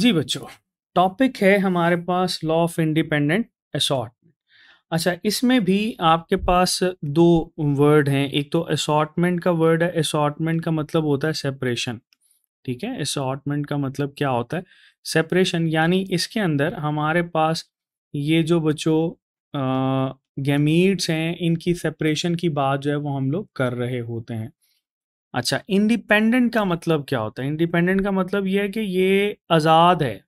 जी बच्चों टॉपिक है हमारे पास लॉ ऑफ इंडिपेंडेंट असॉर्टमेंट अच्छा इसमें भी आपके पास दो वर्ड हैं एक तो असॉटमेंट का वर्ड है असॉटमेंट का मतलब होता है सेपरेशन ठीक है असॉटमेंट का मतलब क्या होता है सेपरेशन यानी इसके अंदर हमारे पास ये जो बच्चों गैमीट्स हैं इनकी सेपरेशन की बात जो है वो हम लोग कर रहे होते हैं अच्छा इंडिपेंडेंट का मतलब क्या होता है इंडिपेंडेंट का मतलब ये है कि ये आज़ाद है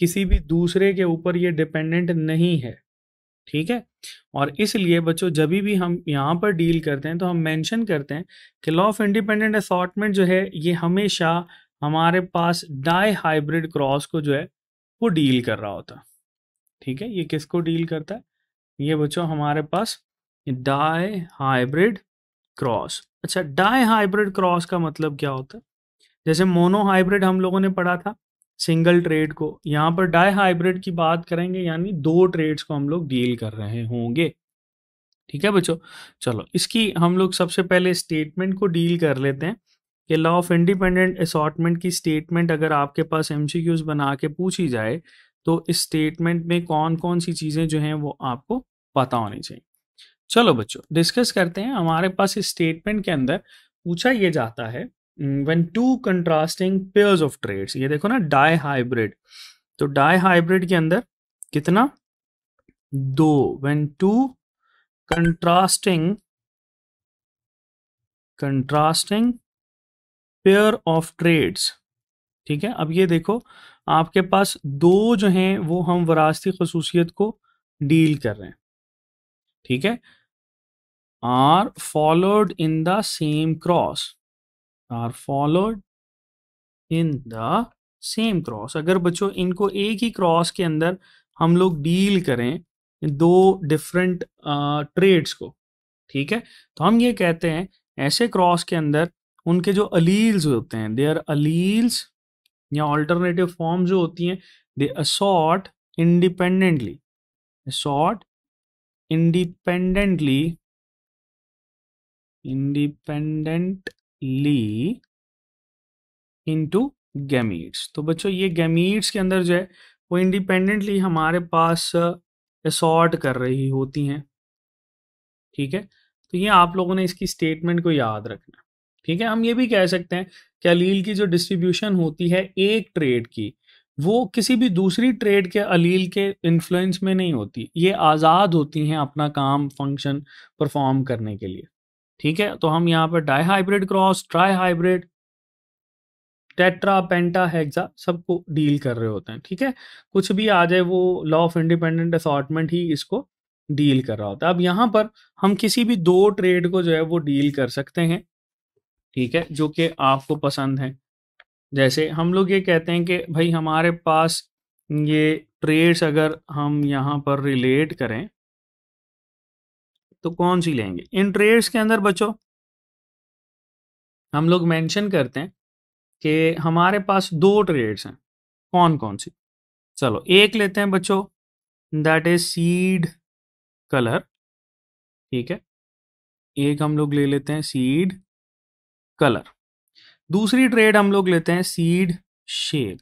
किसी भी दूसरे के ऊपर ये डिपेंडेंट नहीं है ठीक है और इसलिए बच्चों जब भी हम यहाँ पर डील करते हैं तो हम मेंशन करते हैं कि लॉ ऑफ इंडिपेंडेंट असॉटमेंट जो है ये हमेशा हमारे पास डाई हाइब्रिड क्रॉस को जो है वो डील कर रहा होता है ठीक है ये किसको डील करता है ये बच्चों हमारे पास डाई हाइब्रिड क्रॉस अच्छा डाई हाइब्रिड क्रॉस का मतलब क्या होता है जैसे मोनो हाइब्रिड हम लोगों ने पढ़ा था सिंगल ट्रेड को यहाँ पर डाई हाइब्रिड की बात करेंगे यानी दो ट्रेड्स को हम लोग डील कर रहे होंगे ठीक है बच्चों चलो इसकी हम लोग सबसे पहले स्टेटमेंट को डील कर लेते हैं कि लॉ ऑफ इंडिपेंडेंट असॉटमेंट की स्टेटमेंट अगर आपके पास एम बना के पूछी जाए तो इस स्टेटमेंट में कौन कौन सी चीज़ें जो हैं वो आपको पता होनी चाहिए चलो बच्चों डिस्कस करते हैं हमारे पास इस स्टेटमेंट के अंदर पूछा ये जाता है when two contrasting pairs of traits ये देखो ना डाई हाइब्रिड तो डाई हाइब्रिड के अंदर कितना दो when two contrasting contrasting pair of traits ठीक है अब ये देखो आपके पास दो जो हैं वो हम वरासती खसूसियत को डील कर रहे हैं ठीक है are followed in the same cross are followed in the same cross अगर बच्चों इनको एक ही क्रॉस के अंदर हम लोग डील करें दो डिफरेंट ट्रेड्स को ठीक है तो हम ये कहते हैं ऐसे क्रॉस के अंदर उनके जो अलील्स होते हैं दे आर अलील्स या ऑल्टरनेटिव फॉर्म जो होती हैं they assort independently assort independently independently into gametes तो बच्चों ये गैमीट्स के अंदर जो है वो इंडिपेंडेंटली हमारे पास एसॉर्ट कर रही होती हैं ठीक है तो ये आप लोगों ने इसकी स्टेटमेंट को याद रखना ठीक है हम ये भी कह सकते हैं कि अलील की जो डिस्ट्रीब्यूशन होती है एक ट्रेड की वो किसी भी दूसरी ट्रेड के अलील के इन्फ्लुएंस में नहीं होती ये आज़ाद होती हैं अपना काम फंक्शन परफॉर्म करने के लिए ठीक है तो हम यहाँ पर dihybrid cross trihybrid tetra penta hexa सबको डील कर रहे होते हैं ठीक है कुछ भी आ जाए वो लॉ ऑफ इंडिपेंडेंट असॉटमेंट ही इसको डील कर रहा होता है अब यहाँ पर हम किसी भी दो ट्रेड को जो है वो डील कर सकते हैं ठीक है जो कि आपको पसंद है जैसे हम लोग ये कहते हैं कि भाई हमारे पास ये ट्रेड्स अगर हम यहाँ पर रिलेट करें तो कौन सी लेंगे इन ट्रेड्स के अंदर बचो हम लोग मेंशन करते हैं कि हमारे पास दो ट्रेड्स हैं कौन कौन सी चलो एक लेते हैं बच्चों दैट इज सीड कलर ठीक है एक हम लोग ले लेते हैं सीड कलर दूसरी ट्रेड हम लोग लेते हैं सीड शेप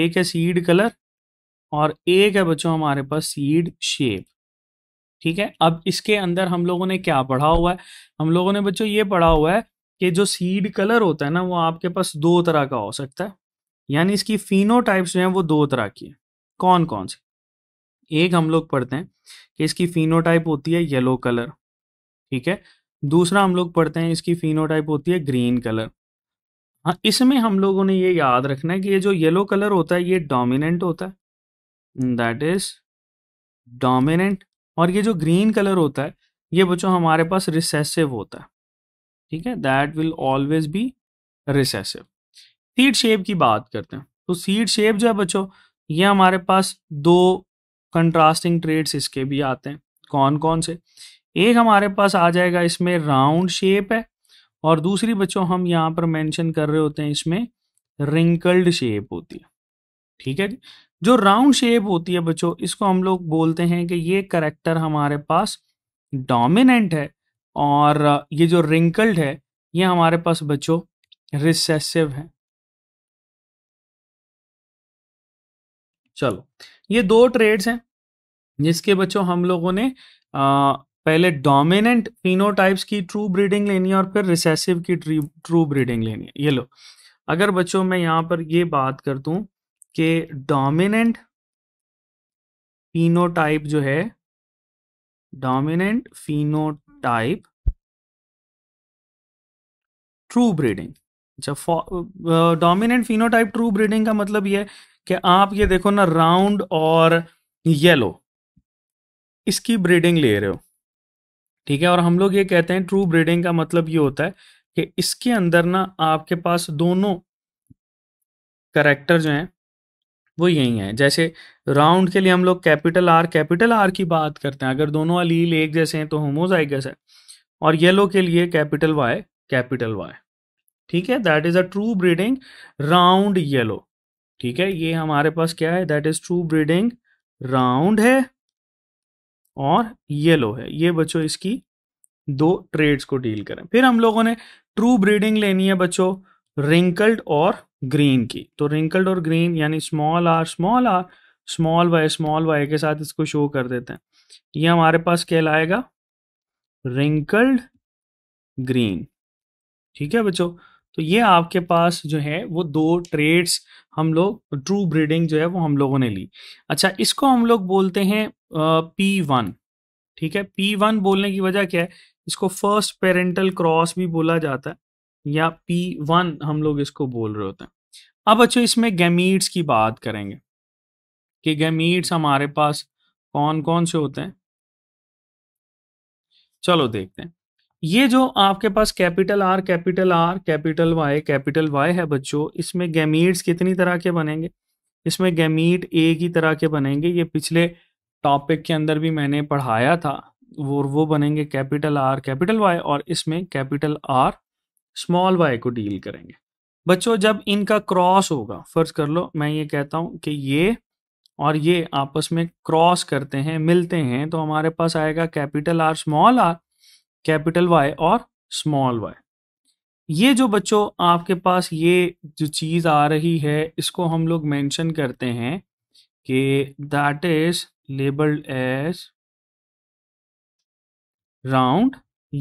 एक है सीड कलर और एक है बच्चों हमारे पास सीड शेप ठीक है अब इसके अंदर हम लोगों ने क्या पढ़ा हुआ है हम लोगों ने बच्चों ये पढ़ा हुआ है कि जो सीड कलर होता है ना वो आपके पास दो तरह का हो सकता है यानी इसकी फिनो टाइप्स जो है वो दो तरह की है कौन कौन सी एक हम लोग पढ़ते हैं कि इसकी टाइप होती है येलो कलर ठीक है दूसरा हम लोग पढ़ते हैं इसकी टाइप होती है ग्रीन कलर हाँ इसमें हम लोगों ने ये याद रखना है कि ये जो येलो कलर होता है ये डोमिनेंट होता है दैट इज डोमिनेंट और ये जो ग्रीन कलर होता है ये बच्चों हमारे पास रिसेसिव होता है ठीक है that will always be recessive seed shape की बात करते हैं तो सीड शेप जो है बच्चों ये हमारे पास दो कंट्रास्टिंग ट्रेड्स इसके भी आते हैं कौन कौन से एक हमारे पास आ जाएगा इसमें राउंड शेप है और दूसरी बच्चों हम यहाँ पर मेंशन कर रहे होते हैं इसमें रिंकल्ड शेप होती है ठीक है जी जो राउंड शेप होती है बच्चों इसको हम लोग बोलते हैं कि ये करेक्टर हमारे पास डोमिनेंट है और ये जो रिंकल्ड है ये हमारे पास बच्चों रिसेसिव है चलो ये दो ट्रेड्स हैं जिसके बच्चों हम लोगों ने आ, पहले डोमिनेंट फिनोटाइप्स की ट्रू ब्रीडिंग लेनी है और फिर रिसेसिव की ट्रू ब्रीडिंग लेनी है ये लो अगर बच्चों मैं यहाँ पर ये बात कर दूँ कि डोमिनेंट फिनोटाइप जो है डोमिनेंट फिनोटाइप ट्रू ब्रीडिंग अच्छा डोमिनेंट फिनोटाइप ट्रू ब्रीडिंग का मतलब यह है कि आप ये देखो ना राउंड और येलो इसकी ब्रीडिंग ले रहे हो ठीक है और हम लोग ये कहते हैं ट्रू ब्रीडिंग का मतलब ये होता है कि इसके अंदर ना आपके पास दोनों करेक्टर जो हैं वो यही है जैसे राउंड के लिए हम लोग कैपिटल आर कैपिटल आर की बात करते हैं अगर दोनों अलील एक जैसे हैं तो होमोजाइगस है और येलो के लिए कैपिटल वाई कैपिटल वाई ठीक है that is a true breeding round yellow ठीक है ये हमारे पास क्या है that is true breeding round है और येलो है ये बच्चों इसकी दो ट्रेड्स को डील करें फिर हम लोगों ने ट्रू ब्रीडिंग लेनी है बच्चों रिंकल्ड और ग्रीन की तो रिंकल्ड और ग्रीन यानी small R small R small Y small Y के साथ इसको शो कर देते हैं ये हमारे पास कहलाएगा रिंकल्ड ग्रीन ठीक है बच्चों तो ये आपके पास जो है वो दो ट्रेड्स हम लोग ट्रू ब्रीडिंग जो है वो हम लोगों ने ली अच्छा इसको हम लोग बोलते हैं पी वन ठीक है पी वन बोलने की वजह क्या है इसको फर्स्ट पेरेंटल क्रॉस भी बोला जाता है या पी वन हम लोग इसको बोल रहे होते हैं अब बच्चों अच्छा, इसमें गैमीट्स की बात करेंगे कि गैमीट्स हमारे पास कौन कौन से होते हैं चलो देखते हैं ये जो आपके पास capital R capital R capital Y capital Y है बच्चों इसमें गैमीट्स कितनी तरह के बनेंगे इसमें गैमीट ए की तरह के बनेंगे ये पिछले टॉपिक के अंदर भी मैंने पढ़ाया था वो वो बनेंगे कैपिटल आर कैपिटल वाई और इसमें कैपिटल आर स्मॉल वाई को डील करेंगे बच्चों जब इनका क्रॉस होगा फर्ज कर लो मैं ये कहता हूँ कि ये और ये आपस में क्रॉस करते हैं मिलते हैं तो हमारे पास आएगा capital R small R capital Y और स्मॉल वाई ये जो बच्चों आपके पास ये जो चीज़ आ रही है इसको हम लोग मेंशन करते हैं कि that is labelled as round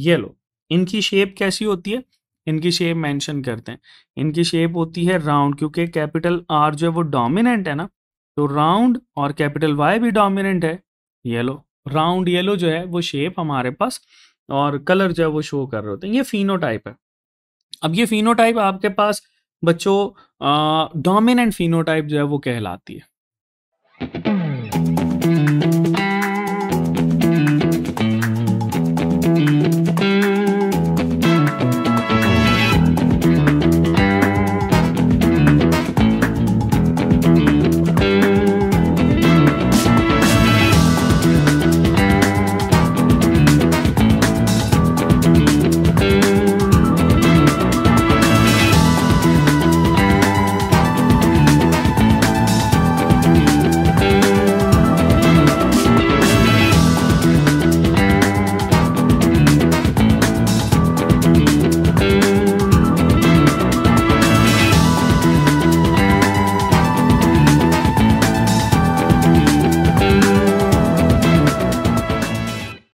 yellow इनकी शेप कैसी होती है इनकी शेप मेंशन करते हैं इनकी शेप होती है राउंड क्योंकि कैपिटल आर जो है वो डोमिनेंट है ना तो राउंड और कैपिटल वाई भी डोमिनेंट है येलो राउंड येलो जो है वो शेप हमारे पास और कलर जो है वो शो कर रहे होते हैं ये फिनोटाइप है अब ये फिनोटाइप आपके पास बच्चों डोमिनेंट फिनोटाइप जो है वो कहलाती है